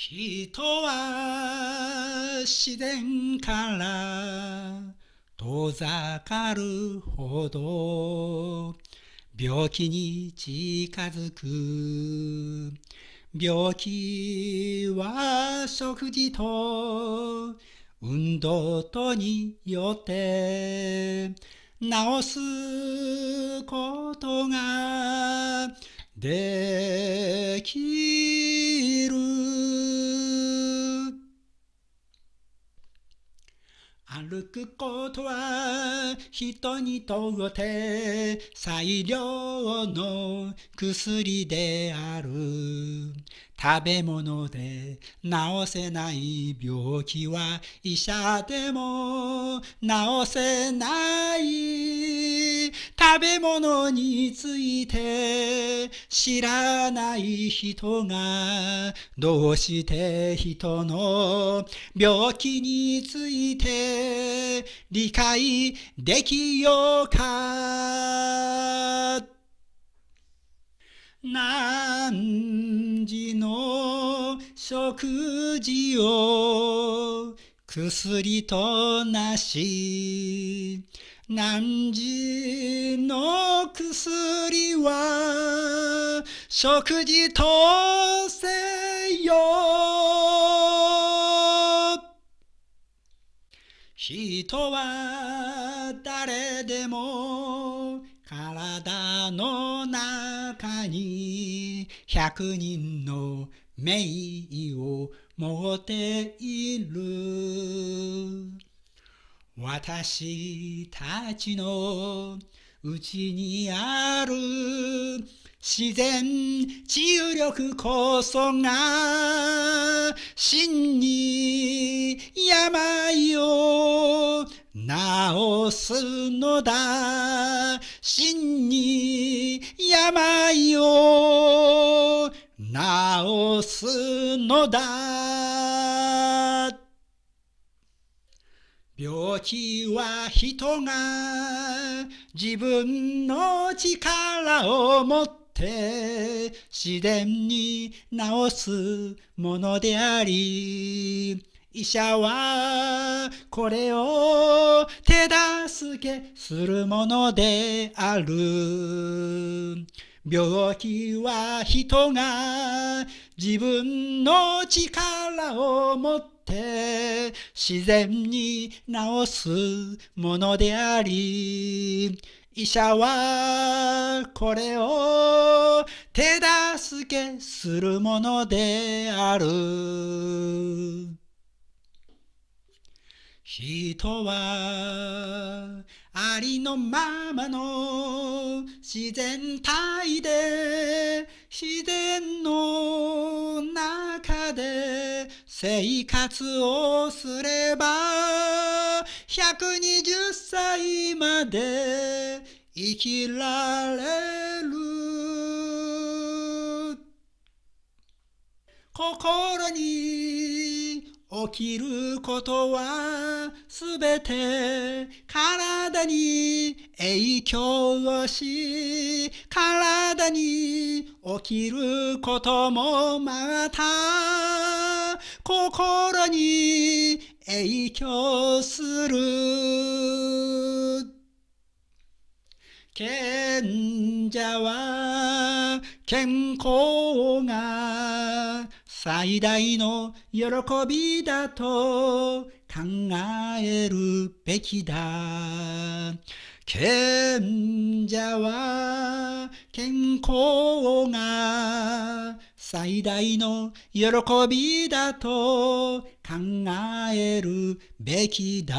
人は自然から遠ざかるほど病気に近づく病気は食事と運動とによって治すことができる歩くことは人にとって最良の薬である食べ物で治せない病気は医者でも治せない食べ物について知らない人がどうして人の病気について理解できようか何時食事を薬となし何時の薬は食事とせよ人は誰でも体の中に100人の名医を持っている私たちのうちにある自然治癒力こそが真に病を治すのだ真に病をすのだ病気は人が自分の力を持って自然に治すものであり医者はこれを手助けするものである病気は人が自分の力を持って自然に治すものであり、医者はこれを手助けするものである。人はありのままの自然体で自然の生活をすれば120歳まで生きられる心に起きることはすべて体に影響をし体に起きることもまた心に影響する賢者は健康が最大の喜びだと考えるべきだ。賢者は健康が最大の喜びだと考えるべきだ。